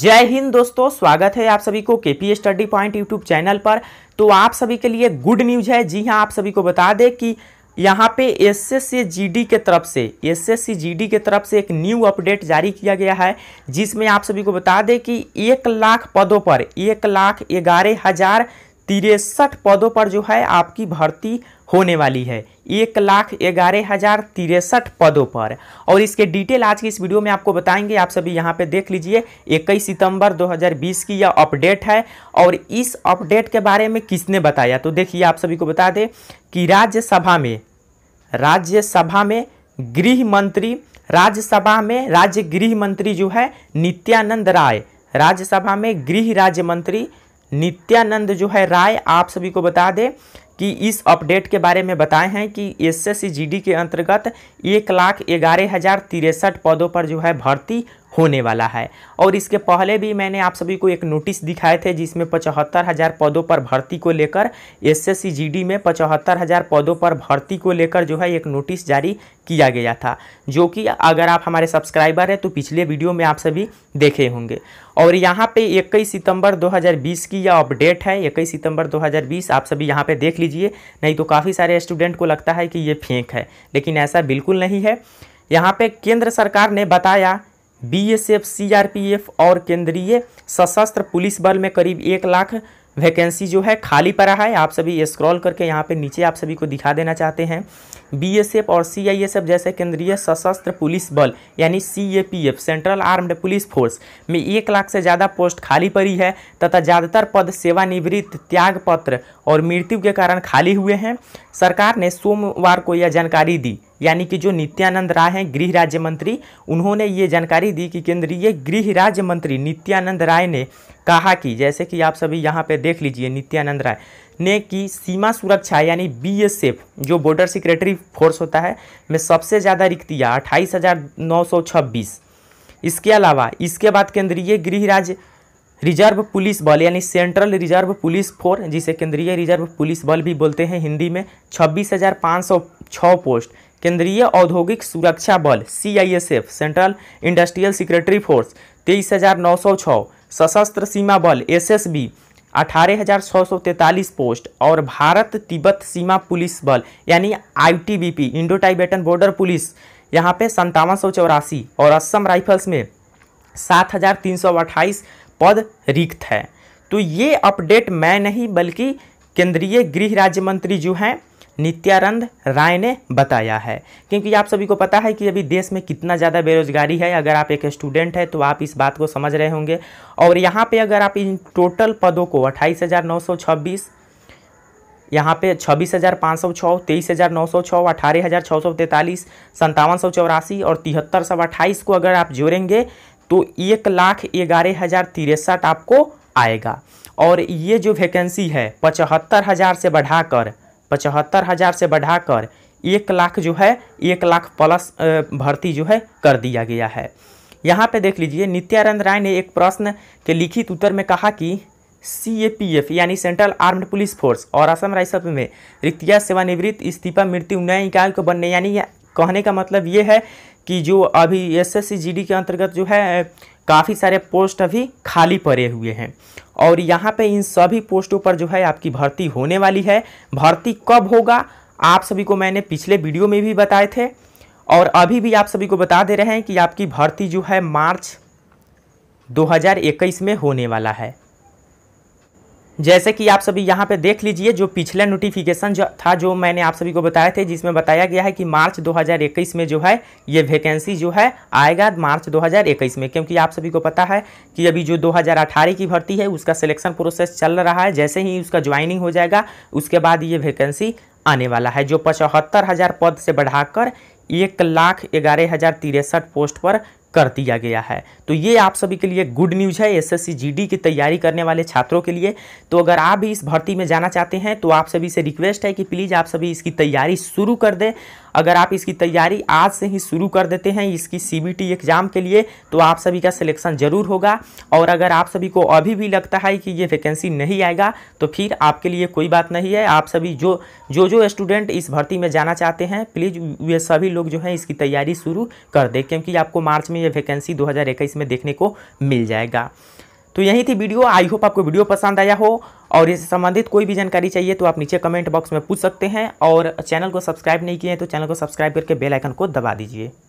जय हिंद दोस्तों स्वागत है आप सभी को K P study point YouTube channel पर तो आप सभी के लिए गुड न्यूज है जी हाँ आप सभी को बता दें कि यहाँ पे एस एस जी डी के तरफ से S S C G D के तरफ से एक न्यू अपडेट जारी किया गया है जिसमें आप सभी को बता दें कि एक लाख पदों पर एक लाख ग्यारह हज़ार तिरसठ पदों पर जो है आपकी भर्ती होने वाली है एक लाख ग्यारह हज़ार तिरसठ पदों पर और इसके डिटेल आज की इस वीडियो में आपको बताएंगे आप सभी यहाँ पे देख लीजिए इक्कीस सितंबर 2020 की यह अपडेट है और इस अपडेट के बारे में किसने बताया तो देखिए आप सभी को बता दें कि राज्यसभा में राज्यसभा में गृह मंत्री राज्यसभा में राज्य गृह मंत्री जो है नित्यानंद राय राज्यसभा में गृह राज्य मंत्री नित्यानंद जो है राय आप सभी को बता दें कि इस अपडेट के बारे में बताए हैं कि एस एस के अंतर्गत एक लाख ग्यारह हज़ार तिरसठ पदों पर जो है भर्ती होने वाला है और इसके पहले भी मैंने आप सभी को एक नोटिस दिखाए थे जिसमें पचहत्तर हज़ार पौधों पर भर्ती को लेकर एसएससीजीडी में पचहत्तर हज़ार पौधों पर भर्ती को लेकर जो है एक नोटिस जारी किया गया था जो कि अगर आप हमारे सब्सक्राइबर हैं तो पिछले वीडियो में आप सभी देखे होंगे और यहाँ पे 21 सितंबर 2020 की यह अपडेट है 21 सितंबर 2020 आप सभी यहाँ पे देख लीजिए नहीं तो काफ़ी सारे स्टूडेंट को लगता है कि ये फेंक है लेकिन ऐसा बिल्कुल नहीं है यहाँ पे केंद्र सरकार ने बताया बीएसएफ सीआरपीएफ और केंद्रीय सशस्त्र पुलिस बल में करीब एक लाख वैकेंसी जो है खाली पड़ा है आप सभी स्क्रॉल करके यहाँ पे नीचे आप सभी को दिखा देना चाहते हैं बीएसएफ और सीआईएसएफ जैसे केंद्रीय सशस्त्र पुलिस बल यानी CAPF central armed police force में एक लाख से ज़्यादा पोस्ट खाली पड़ी है तथा ज़्यादातर पद सेवानिवृत्त त्यागपत्र और मृत्यु के कारण खाली हुए हैं सरकार ने सोमवार को यह जानकारी दी यानी कि जो नित्यानंद राय हैं गृह राज्य मंत्री उन्होंने ये जानकारी दी कि केंद्रीय गृह राज्य मंत्री नित्यानंद राय ने कहा कि जैसे कि आप सभी यहाँ पे देख लीजिए नित्यानंद राय ने कि सीमा सुरक्षा यानी बीएसएफ जो बॉर्डर सिक्रेटरी फोर्स होता है में सबसे ज़्यादा रिक्तियाँ अट्ठाईस इसके अलावा इसके बाद केंद्रीय गृह राज्य रिजर्व पुलिस बल यानी सेंट्रल रिजर्व पुलिस फोर जिसे केंद्रीय रिजर्व पुलिस बल भी बोलते हैं हिंदी में छब्बीस हज़ार पाँच सौ छः पोस्ट केंद्रीय औद्योगिक सुरक्षा बल C I S F central industrial security force तेईस हज़ार नौ सौ छः सशस्त्र सीमा बल एस एस बी अठारह हज़ार छः सौ तैंतालीस पोस्ट और भारत तिब्बत सीमा पुलिस बल यानी I T B P Indo Tibetan border police यहाँ पे संतावन सौ चौरासी और असम राइफल्स में सात हज़ार तीन सौ अट्ठाईस पद रिक्त है तो ये अपडेट मैं नहीं बल्कि केंद्रीय गृह राज्य मंत्री जो हैं नित्यानंद राय ने बताया है क्योंकि आप सभी को पता है कि अभी देश में कितना ज़्यादा बेरोजगारी है अगर आप एक स्टूडेंट हैं तो आप इस बात को समझ रहे होंगे और यहाँ पे अगर आप इन टोटल पदों को अट्ठाईस हज़ार नौ सौ छब्बीस यहाँ पे छब्बीस हज़ार पाँच सौ छः तेईस हज़ार नौ सौ छः अठारह हज़ार छः सौ तैंतालीस संतावन सौ चौरासी और तिहत्तर सौ अट्ठाईस को अगर आप जोड़ेंगे तो एक लाख ग्यारह हज़ार तिरसठ आपको आएगा और ये जो वैकेंसी है पचहत्तर हज़ार से बढ़ाकर पचहत्तर हज़ार से बढ़ाकर एक लाख जो है एक लाख प्लस भर्ती जो है कर दिया गया है यहाँ पे देख लीजिए नित्यानंद राय ने एक प्रश्न के लिखित उत्तर में कहा कि सी ए पी एफ यानी सेंट्रल आर्म्ड पुलिस फोर्स और असम राइफल में रिक्तिया सेवानिवृत्त इस्तीफा मृत्यु उन्नयन इकाई को बनने यानी कहने का मतलब ये है कि जो अभी एस एस के अंतर्गत जो है काफ़ी सारे पोस्ट अभी खाली पड़े हुए हैं और यहाँ पे इन सभी पोस्टों पर जो है आपकी भर्ती होने वाली है भर्ती कब होगा आप सभी को मैंने पिछले वीडियो में भी बताए थे और अभी भी आप सभी को बता दे रहे हैं कि आपकी भर्ती जो है मार्च 2021 में होने वाला है जैसे कि आप सभी यहाँ पे देख लीजिए जो पिछला नोटिफिकेशन जो था जो मैंने आप सभी को बताया थे जिसमें बताया गया है कि मार्च 2021 में जो है ये वैकेंसी जो है आएगा मार्च 2021 में क्योंकि आप सभी को पता है कि अभी जो 2018 की भर्ती है उसका सिलेक्शन प्रोसेस चल रहा है जैसे ही उसका ज्वाइनिंग हो जाएगा उसके बाद ये वैकेंसी आने वाला है जो पचहत्तर हज़ार पद से बढ़ाकर एक लाख ग्यारह हज़ार तिरसठ पोस्ट पर कर दिया गया है तो ये आप सभी के लिए गुड न्यूज़ है एसएससी जीडी की तैयारी करने वाले छात्रों के लिए तो अगर आप भी इस भर्ती में जाना चाहते हैं तो आप सभी से रिक्वेस्ट है कि प्लीज़ आप सभी इसकी तैयारी शुरू कर दें अगर आप इसकी तैयारी आज से ही शुरू कर देते हैं इसकी सी एग्ज़ाम के लिए तो आप सभी का सिलेक्शन ज़रूर होगा और अगर आप सभी को अभी भी लगता है कि ये वैकेंसी नहीं आएगा तो फिर आपके लिए कोई बात नहीं है आप सभी जो जो जो स्टूडेंट इस भर्ती में जाना चाहते हैं प्लीज़ वे सभी लोग जो हैं इसकी तैयारी शुरू कर दें क्योंकि आपको मार्च में में ये वैकेंसी दो में देखने को मिल जाएगा तो यही थी वीडियो आई होप आपको वीडियो पसंद आया हो और इससे संबंधित कोई भी जानकारी चाहिए तो आप नीचे कमेंट बॉक्स में पूछ सकते हैं और चैनल को सब्सक्राइब नहीं किए हैं तो चैनल को सब्सक्राइब करके बेल आइकन को दबा दीजिए